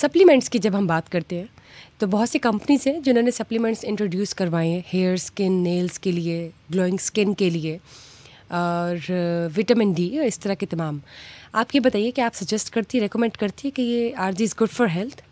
Supplements की जब हम बात करते हैं तो बहुत सी कंपनीज हैं जिन्होंने सप्लीमेंट्स इंट्रोड्यूस करवाए हैं हेयर स्किन नेल्स के लिए ग्लोइंग स्किन के लिए और विटामिन uh, डी इस तरह के तमाम आप ये बताइए कि आप सजेस्ट करती रिकमेंड करती है कि ये are this good for health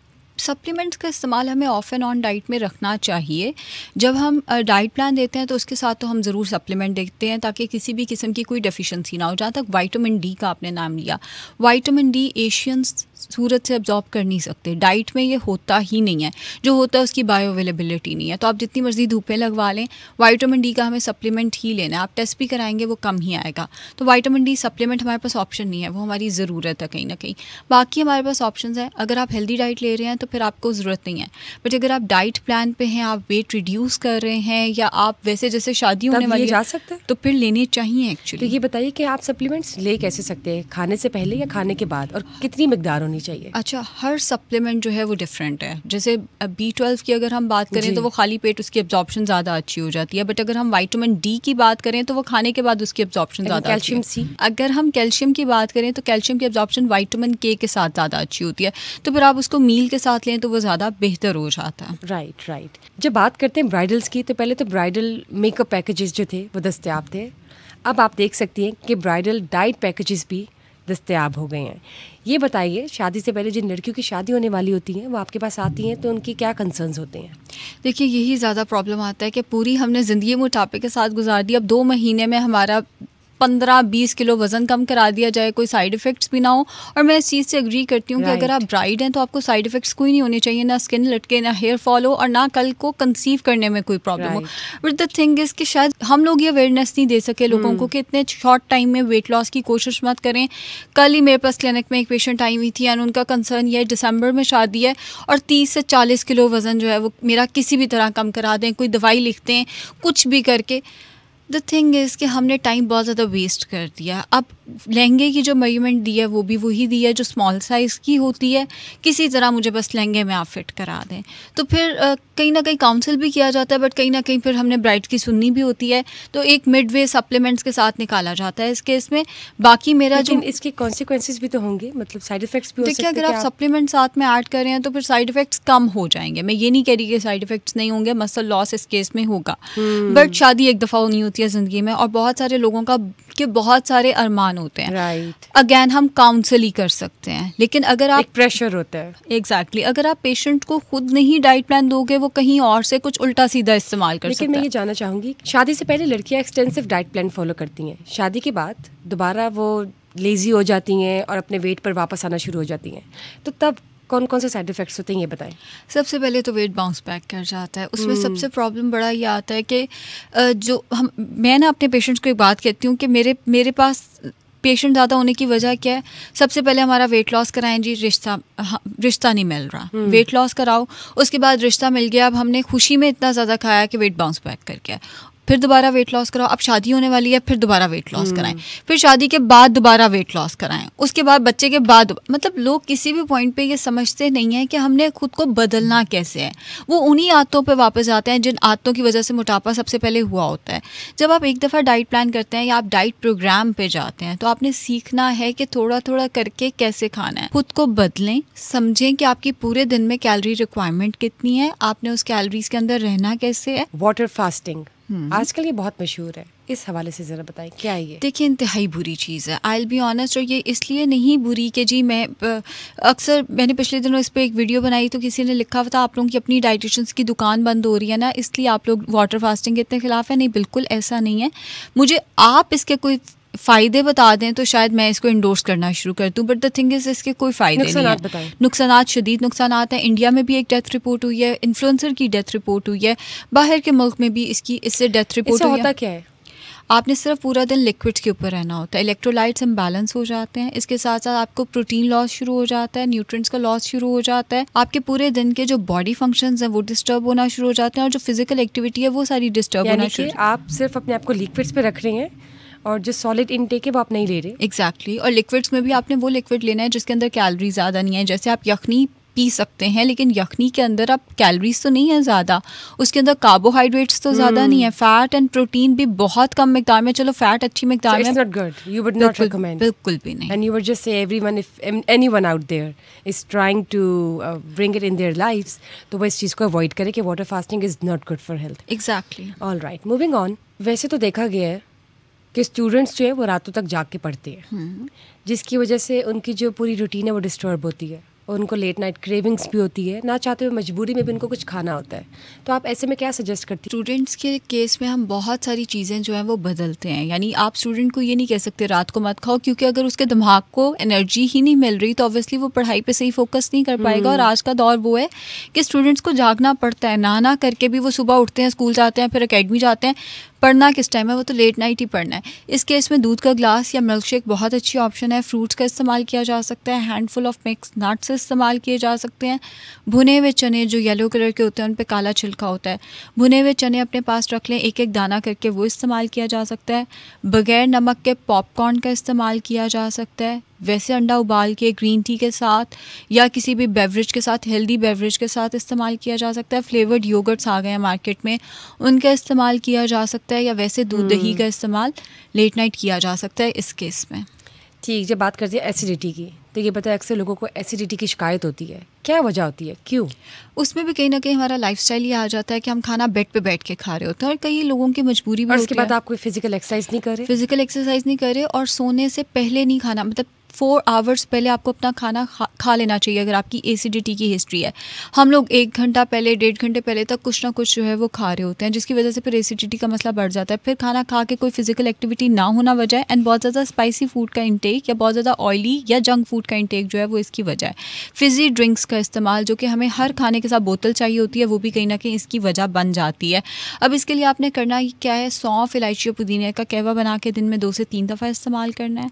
supplements का इस्तेमाल हमें ऑफ एंड ऑन डाइट में रखना चाहिए जब हम डाइट प्लान देते हैं तो उसके साथ तो हम ज़रूर सप्लीमेंट देखते हैं ताकि किसी भी किस्म की कोई डेफिशिएंसी ना हो जहाँ तक वाइटामिन डी का आपने नाम लिया वाइटामिन डी एशियंस सूरत से अब्जॉर्ब कर नहीं सकते डाइट में ये होता ही नहीं है जो होता है उसकी बायो अवेलेबिलिटी नहीं है तो आप जितनी मर्ज़ी धूपें लगवा लें वाइटामिन डी का हमें सप्लीमेंट ही लेना है आप टेस्ट भी कराएंगे वो कम ही आएगा तो वाइटामिन डी सप्लीमेंट हमारे पास ऑप्शन नहीं है वो हमारी ज़रूरत है कहीं ना कहीं बाकी हमारे पास ऑप्शन है अगर आप हेल्दी डाइट ले रहे हैं तो तो फिर आपको ज़रूरत नहीं है बट अगर आप डाइट प्लान पे हैं आप वेट रिड्यूस कर रहे हैं या आप वैसे जैसे शादी होने वाली जा सकते हैं तो फिर लेने चाहिए एक्चुअली तो ये बताइए कि आप सप्लीमेंट्स ले कैसे सकते हैं खाने से पहले या खाने के बाद और कितनी मकदार होनी चाहिए अच्छा हर सप्लीमेंट जो है वो डिफरेंट है जैसे बी की अगर हम बात करें तो वो खाली पेट उसकी एब्जॉर्प्शन ज़्यादा अच्छी हो जाती है बट अगर हम वाइटामिन डी की बात करें तो वो खाने के बाद उसकी एब्जॉर्प्शन ज़्यादा कैल्शियम सी अगर हम कैल्शियम की बात करें तो कैल्शियम की एब्जॉर्प्शन वाइटामिन के साथ ज़्यादा अच्छी होती है तो फिर आप उसको मील के साथ साथ लें तो वो ज़्यादा बेहतर हो जाता है राइट राइट जब बात करते हैं ब्राइडल्स की तो पहले तो ब्राइडल मेकअप पैकेजेस जो थे वो दस्तियाब थे अब आप देख सकती हैं कि ब्राइडल डाइट पैकेजेस भी दस्तियाब हो गए हैं ये बताइए शादी से पहले जिन लड़कियों की शादी होने वाली होती है वो आपके पास आती हैं तो उनकी क्या कंसर्न्स होते हैं देखिए यही ज़्यादा प्रॉब्लम आता है कि पूरी हमने ज़िंदगी मोटापे के साथ गुजार दी अब दो महीने में हमारा पंद्रह बीस किलो वज़न कम करा दिया जाए कोई साइड इफ़ेक्ट्स भी ना हो और मैं इस चीज़ से अग्री करती हूँ right. कि अगर आप ब्राइड हैं तो आपको साइड इफ़ेक्ट्स कोई नहीं होने चाहिए ना स्किन लटके ना हेयर फॉल हो और ना कल को कंसीव करने में कोई प्रॉब्लम right. हो बट द थिंग इज़ कि शायद हम लोग ये अवेयरनेस नहीं दे सके लोगों hmm. को कि इतने शॉर्ट टाइम में वेट लॉस की कोशिश मत करें कल ही मेरे पास क्लिनिक में एक पेशेंट आई हुई थी एंड उनका कंसर्न यह दिसंबर में शादी है और तीस से चालीस किलो वज़न जो है वो मेरा किसी भी तरह कम करा दें कोई दवाई लिखते हैं कुछ भी करके द थिंग इज़ कि हमने टाइम बहुत ज़्यादा वेस्ट कर दिया अब लहंगे की जो मेजरमेंट दी है वो भी वही दी है जो स्मॉल साइज़ की होती है किसी तरह मुझे बस लहंगे में आप फिट करा दें तो फिर कहीं ना कहीं काउंसिल भी किया जाता है बट कहीं ना कहीं फिर हमने ब्राइड की सुननी भी होती है तो एक मिड वे सप्लीमेंट्स के साथ निकाला जाता है इस केस में बाकी मेरा जो इसके कॉन्सिक्वेंसेज भी तो होंगे मतलब साइड इफेक्ट्स भी देखिए अगर आप सप्लीमेंट साथ में ऐड कर रहे हैं तो फिर साइड इफेक्ट्स कम हो जाएंगे मैं ये नहीं कह रही कि साइड इफेक्ट्स नहीं होंगे मसल लॉस इस केस में होगा बट हम्म। शादी एक दफ़ा नहीं होती होती है ज़िंदगी में और बहुत सारे लोगों का के बहुत सारे अरमान होते हैं राइट right. अगेन हम काउंसिल ही कर सकते हैं लेकिन अगर आप प्रेशर होता है एग्जैक्टली exactly, अगर आप पेशेंट को खुद नहीं डाइट प्लान दोगे वो कहीं और से कुछ उल्टा सीधा इस्तेमाल कर लेकिन मैं ये जानना चाहूँगी शादी से पहले लड़कियाँ एक्सटेंसिव डाइट प्लान फॉलो करती हैं शादी के बाद दोबारा वो लेज़ी हो जाती हैं और अपने वेट पर वापस आना शुरू हो जाती हैं तो तब कौन कौन से साइड इफ़ेक्ट्स होते हैं ये बताएं सबसे पहले तो वेट बाउंस बैक कर जाता है उसमें हम्म। सबसे प्रॉब्लम बड़ा ये आता है कि जो हम मैं ना अपने पेशेंट्स को एक बात कहती हूँ कि मेरे मेरे पास पेशेंट ज़्यादा होने की वजह क्या है सबसे पहले हमारा वेट लॉस कराएं जी रिश्ता रिश्ता नहीं मिल रहा वेट हम्म। लॉस कराओ उसके बाद रिश्ता मिल गया अब हमने खुशी में इतना ज़्यादा खाया कि वेट बाउंस बैक कर गया फिर दोबारा वेट लॉस कराओ अब शादी होने वाली है फिर दोबारा वेट लॉस हम्म। कराएं फिर शादी के बाद दोबारा वेट लॉस कराएं उसके बाद बच्चे के बाद मतलब लोग किसी भी पॉइंट पे ये समझते नहीं है कि हमने खुद को बदलना कैसे है वो उन्हीं आदतों पर वापस जाते हैं जिन आदतों की वजह से मोटापा सबसे पहले हुआ होता है जब आप एक दफ़ा डाइट प्लान करते हैं या आप डाइट प्रोग्राम पर जाते हैं तो आपने सीखना है कि थोड़ा थोड़ा करके कैसे खाना है खुद को बदलें समझें कि आपकी पूरे दिन में कैलरी रिक्वायरमेंट कितनी है आपने उस कैलरीज के अंदर रहना कैसे है वाटर फास्टिंग हम्म। आजकल ये बहुत मशहूर है इस हवाले से ज़रा बताएं क्या ये देखिए इंतहाई बुरी चीज़ है आई बी ऑनेस्ट और ये इसलिए नहीं बुरी कि जी मैं अक्सर मैंने पिछले दिनों इस पर एक वीडियो बनाई तो किसी ने लिखा हुआ था आप लोगों की अपनी डाइटिशंस की दुकान बंद हो रही है ना इसलिए आप लोग वाटर फास्टिंग के इतने खिलाफ है नहीं बिल्कुल ऐसा नहीं है मुझे आप इसके कोई फ़ायदे बता दें तो शायद मैं इसको इंडोर्स करना शुरू कर दूँ बट द थिंग इज़ इसके कोई फ़ायदे नहीं है नुकसान शदीद नुकसान हैं इंडिया में भी एक डेथ रिपोर्ट हुई है इन्फ्लुंसर की डेथ रिपोर्ट हुई है बाहर के मुल्क में भी इसकी इससे डेथ रिपोर्ट हुई होता क्या है आपने सिर्फ पूरा दिन लिक्विड्स के ऊपर रहना होता है इलेक्ट्रोलाइट्स इम्बैलेंस हो जाते हैं इसके साथ साथ आपको प्रोटीन लॉस शुरू हो जाता है न्यूट्रिएंट्स का लॉस शुरू हो जाता है आपके पूरे दिन के जो बॉडी फंक्शंस हैं वो डिस्टर्ब होना शुरू हो जाते हैं और जो फिजिकल एक्टिविटी है वो सारी डिस्टर्ब होना शुरू आप सिर्फ अपने आप को लिक्विड्स पर रख रही हैं और जो सॉलिड इनटेक है वो आप नहीं ले रहे एग्जैक्टली exactly. और लिक्विड्स में भी आपने वो लिक्विड लेना है जिसके अंदर कैलरी ज़्यादा नहीं है जैसे आप यखनी पी सकते हैं लेकिन यखनी के अंदर आप कैलोरीज तो नहीं है ज़्यादा उसके अंदर कार्बोहाइड्रेट्स तो ज़्यादा नहीं है फैट एंड प्रोटीन भी बहुत कम मकदार में चलो फैट अच्छी मकदार में बिल्कुल भी नहीं and you just say one if one out there is trying to bring it in their life तो वो इस चीज़ को अवॉइड करें कि water fasting is not good for health exactly all right moving on वैसे तो देखा गया है कि स्टूडेंट्स जो है वो रातों तक जाग के पढ़ते हैं हम्म। जिसकी वजह से उनकी जो पूरी रूटीन है वो डिस्टर्ब होती है और उनको लेट नाइट क्रेविंग्स भी होती है ना चाहते हुए मजबूरी में भी उनको कुछ खाना होता है तो आप ऐसे में क्या सजेस्ट करती स्टूडेंट्स के केस में हम बहुत सारी चीज़ें जो हैं वो बदलते हैं यानी आप स्टूडेंट को ये नहीं कह सकते रात को मत खाओ क्योंकि अगर उसके दिमाग को एनर्जी ही नहीं मिल रही तो ऑब्वियसली वो पढ़ाई पर सही फोकस नहीं कर पाएगा और हम्म। आज का दौर वो है कि स्टूडेंट्स को जागना पड़ता है नहाना करके भी वो सुबह उठते हैं स्कूल जाते हैं फिर अकेडमी जाते हैं पढ़ना किस टाइम है वो तो लेट नाइट ही पढ़ना है इस केस में दूध का ग्लास या मिल्क शेक बहुत अच्छी ऑप्शन है फ्रूट्स का इस्तेमाल किया जा सकता है हैंडफुल ऑफ मिक्स नट्स इस्तेमाल किए जा सकते हैं भुने हुए चने जो येलो कलर के होते हैं उन पर काला छिलका होता है भुने हुए चने अपने पास रख लें एक एक दाना करके वो इस्तेमाल किया जा सकता है बगैर नमक के पॉपकॉर्न का इस्तेमाल किया जा सकता है वैसे अंडा उबाल के ग्रीन टी के साथ या किसी भी बेवरेज के साथ हेल्दी बेवरेज के साथ इस्तेमाल किया जा सकता है फ्लेवर्ड योगर्ट्स आ गए हैं मार्केट में उनका इस्तेमाल किया जा सकता है या वैसे दूध दही हम्म। का इस्तेमाल लेट नाइट किया जा सकता है इस केस में ठीक जब बात करते हैं एसिडिटी की तो ये बताया अक्सर लोगों को एसिडिटी की शिकायत होती है क्या वजह होती है क्यों उसमें भी कहीं ना कहीं हमारा लाइफ ये आ जाता है कि हम खाना बेड पे बैठ के खा रहे होते हैं और कई लोगों की मजबूरी भी उसके बाद आप कोई फिजिकल एक्सरसाइज नहीं कर रहे फिजिकल एक्सरसाइज नहीं कर रहे और सोने से पहले नहीं खाना मतलब फोर आवर्स पहले आपको अपना खाना खा, खा लेना चाहिए अगर आपकी एसिडिटी की हिस्ट्री है हम लोग एक घंटा पहले डेढ़ घंटे पहले तक कुछ ना कुछ जो है वो खा रहे होते हैं जिसकी वजह से फिर एसिडिटी का मसला बढ़ जाता है फिर खाना खा के कोई फिजिकल एक्टिविटी ना होना वजह है एंड बहुत ज़्यादा स्पाइसी फूड का इंटेक या बहुत ज़्यादा ऑयली या जंक फूड का इंटेक जो है वो इसकी वजह है फिजी ड्रिंक्स का इस्तेमाल जो कि हमें हर खाने के साथ बोतल चाहिए होती है वो भी कहीं ना कहीं इसकी वजह बन जाती है अब इसके लिए आपने करना क्या है सौंफ इलायची और पुदीने का कहवा बना के दिन में दो से तीन दफ़ा इस्तेमाल करना है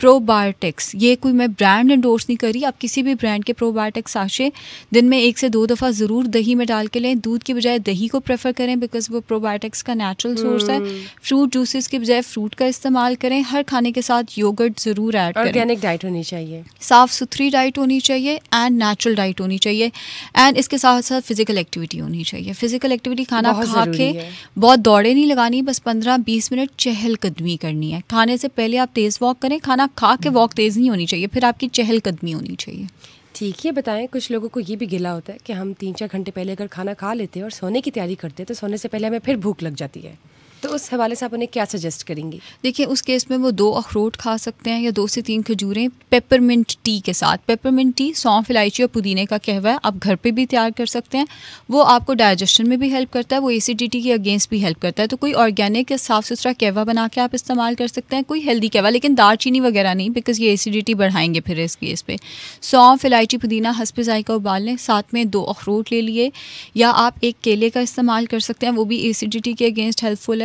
प्रोबायोटिक्स प्रोबायोटिक्स ये कोई मैं ब्रांड इंडोर्स नहीं करी आप किसी भी ब्रांड के प्रोबायोटिक्स आशे दिन में एक से दो दफ़ा ज़रूर दही में डाल के लें दूध की बजाय दही को प्रेफर करें बिकॉज वो प्रोबायोटिक्स का नेचुरल सोर्स है फ्रूट जूसेस के बजाय फ्रूट का इस्तेमाल करें हर खाने के साथ योगर्ट ज़रूर ऐड करें ऑर्गेनिक डाइट होनी चाहिए साफ़ सुथरी डाइट होनी चाहिए एंड नेचुरल डाइट होनी चाहिए एंड इसके साथ साथ फिजिकल एक्टिविटी होनी चाहिए फिजिकल एक्टिविटी खाना खा के बहुत दौड़े नहीं लगानी बस पंद्रह बीस मिनट चहल कदमी करनी है खाने से पहले आप तेज़ वॉक करें खाना खा के वॉक तेज़ चीज़ नहीं होनी चाहिए फिर आपकी चहलकदमी होनी चाहिए ठीक है बताएं कुछ लोगों को ये भी गिला होता है कि हम तीन चार घंटे पहले अगर खाना खा लेते हैं और सोने की तैयारी करते हैं तो सोने से पहले हमें फिर भूख लग जाती है तो उस हवाले से आप उन्हें क्या सजेस्ट करेंगी देखिए उस केस में वो दो अखरोट खा सकते हैं या दो से तीन खजूरें पेपरमिंट टी के साथ पेपरमिंट टी सौंफ इलायची और पुदीने का कहवा है आप घर पे भी तैयार कर सकते हैं वो आपको डाइजेशन में भी हेल्प करता है वो एसिडिटी के अगेंस्ट भी हेल्प करता है तो कोई ऑर्गेनिक या साफ़ सुथरा कहवा बना के आप इस्तेमाल कर सकते हैं कोई हेल्दी कहवा लेकिन दार चीनी वगैरह नहीं बिकॉज ये एसिडिटी बढ़ाएंगे फिर इस केस पर सौंफ इलायची पुदीना हंसपे जायका उबाल लें साथ में दो अखरोट ले लिए या आप एक केले का इस्तेमाल कर सकते हैं वो भी एसिडिटी के अगेंस्ट हेल्पफुल